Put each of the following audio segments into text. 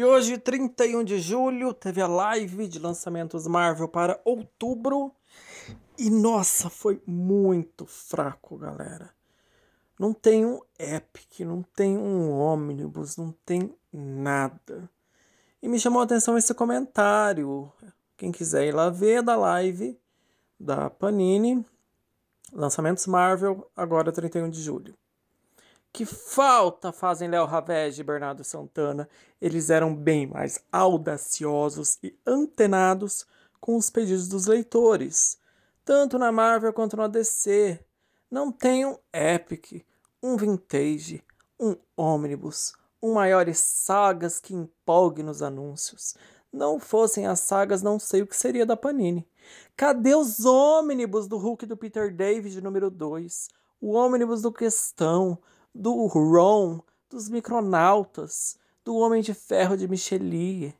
E hoje, 31 de julho, teve a live de lançamentos Marvel para outubro. E nossa, foi muito fraco, galera. Não tem um Epic, não tem um ônibus, não tem nada. E me chamou a atenção esse comentário. Quem quiser ir lá ver da live da Panini, lançamentos Marvel, agora 31 de julho. Que falta fazem Léo Ravege e Bernardo Santana. Eles eram bem mais audaciosos e antenados com os pedidos dos leitores, tanto na Marvel quanto na DC. Não tem um Epic, um Vintage, um Omnibus, um maiores sagas que empolgue nos anúncios. Não fossem as sagas, não sei o que seria da Panini. Cadê os ônibus do Hulk do Peter David número 2? O ônibus do Questão, do Ron, dos Micronautas, do Homem de Ferro de Michelinie.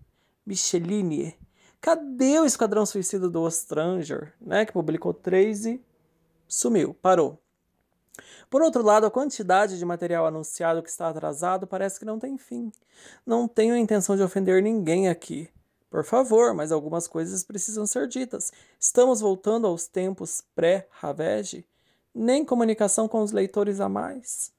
Micheline. Cadê o Esquadrão Suicida do Stranger, né, que publicou 3 e sumiu, parou. Por outro lado, a quantidade de material anunciado que está atrasado parece que não tem fim. Não tenho a intenção de ofender ninguém aqui. Por favor, mas algumas coisas precisam ser ditas. Estamos voltando aos tempos pré-Ravage? Nem comunicação com os leitores a mais?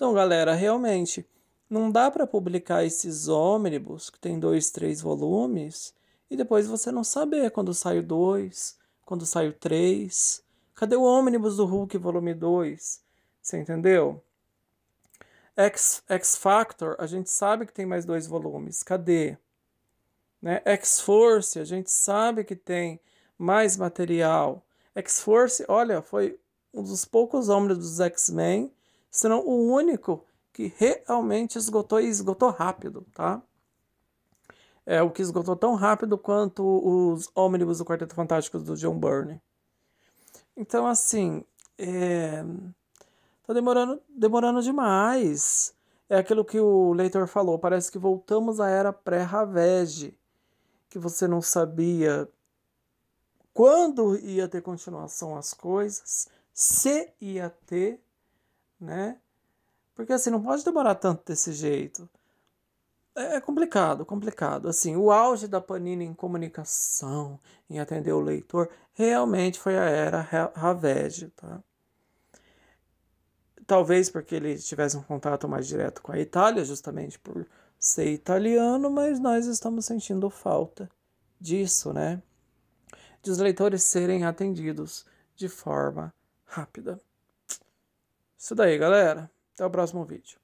Então, galera, realmente não dá para publicar esses ônibus que tem dois, três volumes e depois você não saber quando sai o dois, quando sai o três. Cadê o ônibus do Hulk volume 2? Você entendeu? X, X Factor, a gente sabe que tem mais dois volumes. Cadê? Né? X Force, a gente sabe que tem mais material. X Force, olha, foi um dos poucos ônibus dos X-Men serão o único que realmente esgotou e esgotou rápido, tá? É o que esgotou tão rápido quanto os ônibus do Quarteto Fantástico do John Byrne. Então, assim, é... tá demorando, demorando demais. É aquilo que o leitor falou, parece que voltamos à era pré-Ravege, que você não sabia quando ia ter continuação as coisas, se ia ter né? Porque assim, não pode demorar tanto desse jeito. É, é complicado, complicado. Assim, o auge da Panini em comunicação, em atender o leitor, realmente foi a era Ravege, tá? Talvez porque ele tivesse um contato mais direto com a Itália, justamente por ser italiano, mas nós estamos sentindo falta disso, né? De os leitores serem atendidos de forma rápida. Isso daí, galera. Até o próximo vídeo.